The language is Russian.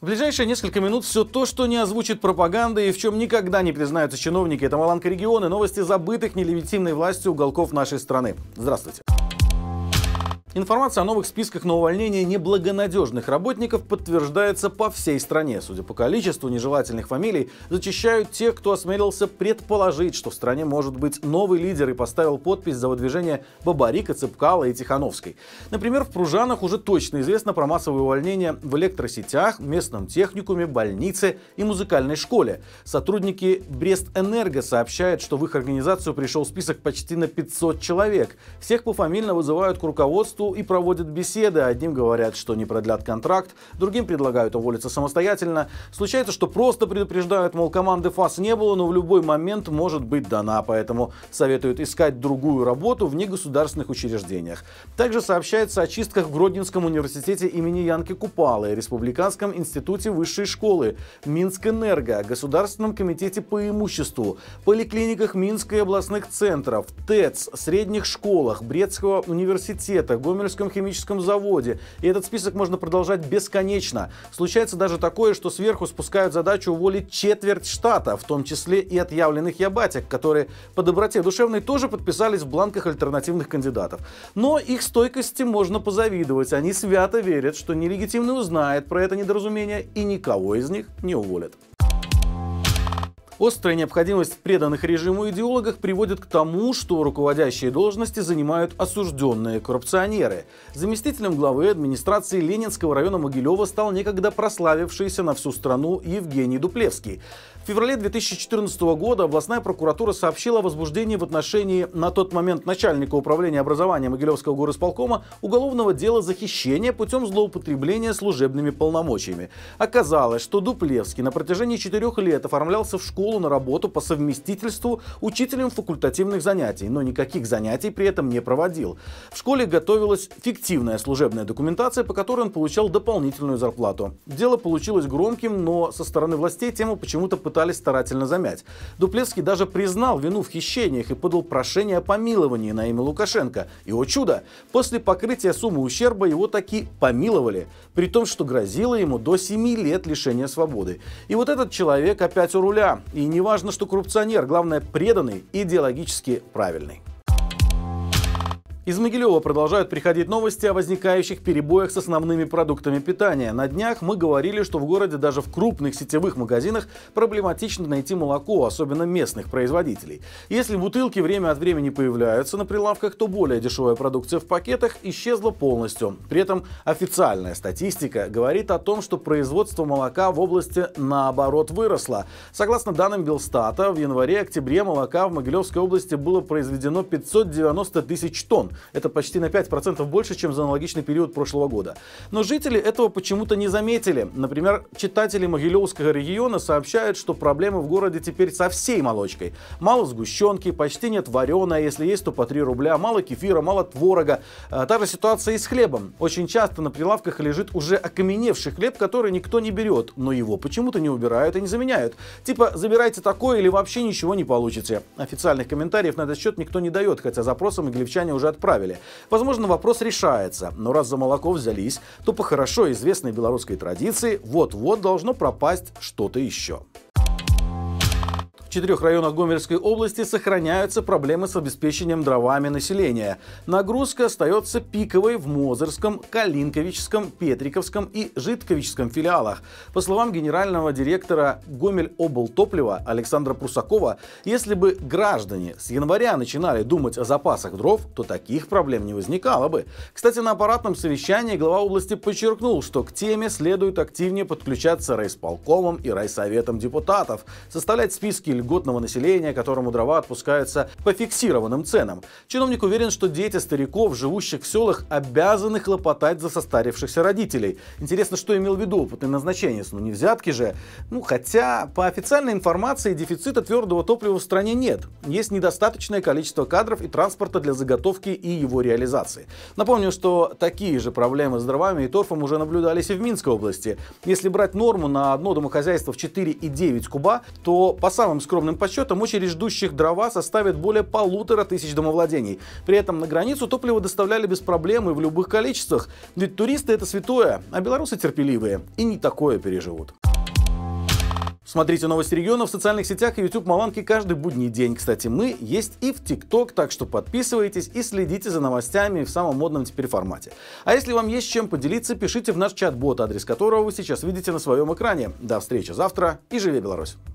В ближайшие несколько минут все то, что не озвучит пропаганда и в чем никогда не признаются чиновники. Это Маланка регионы, новости забытых нелегитимной властью уголков нашей страны. Здравствуйте. Информация о новых списках на увольнение неблагонадежных работников подтверждается по всей стране. Судя по количеству нежелательных фамилий, зачищают те, кто осмелился предположить, что в стране может быть новый лидер и поставил подпись за выдвижение Бабарика, Цыпкала и Тихановской. Например, в Пружанах уже точно известно про массовые увольнения в электросетях, местном техникуме, больнице и музыкальной школе. Сотрудники Брестэнерго сообщают, что в их организацию пришел список почти на 500 человек. Всех пофамильно вызывают к руководству месту и проводят беседы. Одним говорят, что не продлят контракт, другим предлагают уволиться самостоятельно. Случается, что просто предупреждают, мол, команды ФАС не было, но в любой момент может быть дана, поэтому советуют искать другую работу в негосударственных учреждениях. Также сообщается о чистках в Гродненском университете имени Янки Купалы, Республиканском институте высшей школы, Минскэнерго, Государственном комитете по имуществу, поликлиниках Минска и областных центров, ТЭЦ, средних школах, Брестского университета, Гомельском химическом заводе. И этот список можно продолжать бесконечно. Случается даже такое, что сверху спускают задачу уволить четверть штата, в том числе и отъявленных ябатик, которые по доброте душевной тоже подписались в бланках альтернативных кандидатов. Но их стойкости можно позавидовать. Они свято верят, что нелегитимный узнает про это недоразумение и никого из них не уволят. Острая необходимость в преданных режиму идеологах приводит к тому, что руководящие должности занимают осужденные коррупционеры. Заместителем главы администрации Ленинского района Могилева стал некогда прославившийся на всю страну Евгений Дуплевский. В феврале 2014 года областная прокуратура сообщила о возбуждении в отношении на тот момент начальника управления образования Могилевского горосполкома уголовного дела за хищение путем злоупотребления служебными полномочиями. Оказалось, что Дуплевский на протяжении четырех лет оформлялся в школу на работу по совместительству учителем факультативных занятий, но никаких занятий при этом не проводил. В школе готовилась фиктивная служебная документация, по которой он получал дополнительную зарплату. Дело получилось громким, но со стороны властей тему почему-то пытались пытались старательно замять. Дуплецкий даже признал вину в хищениях и подал прошение о помиловании на имя Лукашенко. И, о чудо, после покрытия суммы ущерба его таки помиловали, при том, что грозило ему до 7 лет лишения свободы. И вот этот человек опять у руля. И не важно, что коррупционер, главное преданный, идеологически правильный. Из Могилева продолжают приходить новости о возникающих перебоях с основными продуктами питания. На днях мы говорили, что в городе даже в крупных сетевых магазинах проблематично найти молоко, особенно местных производителей. Если бутылки время от времени появляются на прилавках, то более дешевая продукция в пакетах исчезла полностью. При этом официальная статистика говорит о том, что производство молока в области наоборот выросло. Согласно данным Белстата, в январе-октябре молока в Могилевской области было произведено 590 тысяч тонн. Это почти на 5% больше, чем за аналогичный период прошлого года. Но жители этого почему-то не заметили. Например, читатели Могилевского региона сообщают, что проблемы в городе теперь со всей молочкой. Мало сгущенки, почти нет вареной, а если есть, то по 3 рубля, мало кефира, мало творога. А, та же ситуация и с хлебом. Очень часто на прилавках лежит уже окаменевший хлеб, который никто не берет, но его почему-то не убирают и не заменяют. Типа, забирайте такое или вообще ничего не получите. Официальных комментариев на этот счет никто не дает, хотя запросы могилевчане уже от отправили. Возможно, вопрос решается, но раз за молоко взялись, то по хорошо известной белорусской традиции вот-вот должно пропасть что-то еще. В четырех районах Гомельской области сохраняются проблемы с обеспечением дровами населения. Нагрузка остается пиковой в Мозырском, Калинковичском, Петриковском и Житковичском филиалах. По словам генерального директора Гомель облтоплива Александра Прусакова, если бы граждане с января начинали думать о запасах дров, то таких проблем не возникало бы. Кстати, на аппаратном совещании глава области подчеркнул, что к теме следует активнее подключаться райисполкомам и райсоветом депутатов, составлять списки льготного населения, которому дрова отпускаются по фиксированным ценам. Чиновник уверен, что дети стариков, живущих в селах, обязаны хлопотать за состарившихся родителей. Интересно, что имел в виду опытный назначенец, ну не взятки же. Ну хотя, по официальной информации, дефицита твердого топлива в стране нет. Есть недостаточное количество кадров и транспорта для заготовки и его реализации. Напомню, что такие же проблемы с дровами и торфом уже наблюдались и в Минской области. Если брать норму на одно домохозяйство в 4,9 куба, то по самым скромным подсчетам, очередь ждущих дрова составит более полутора тысяч домовладений. При этом на границу топливо доставляли без проблем и в любых количествах. Ведь туристы это святое, а белорусы терпеливые и не такое переживут. Смотрите новости региона в социальных сетях и YouTube Маланки каждый будний день. Кстати, мы есть и в TikTok, так что подписывайтесь и следите за новостями в самом модном теперь формате. А если вам есть чем поделиться, пишите в наш чат-бот, адрес которого вы сейчас видите на своем экране. До встречи завтра и живи Беларусь!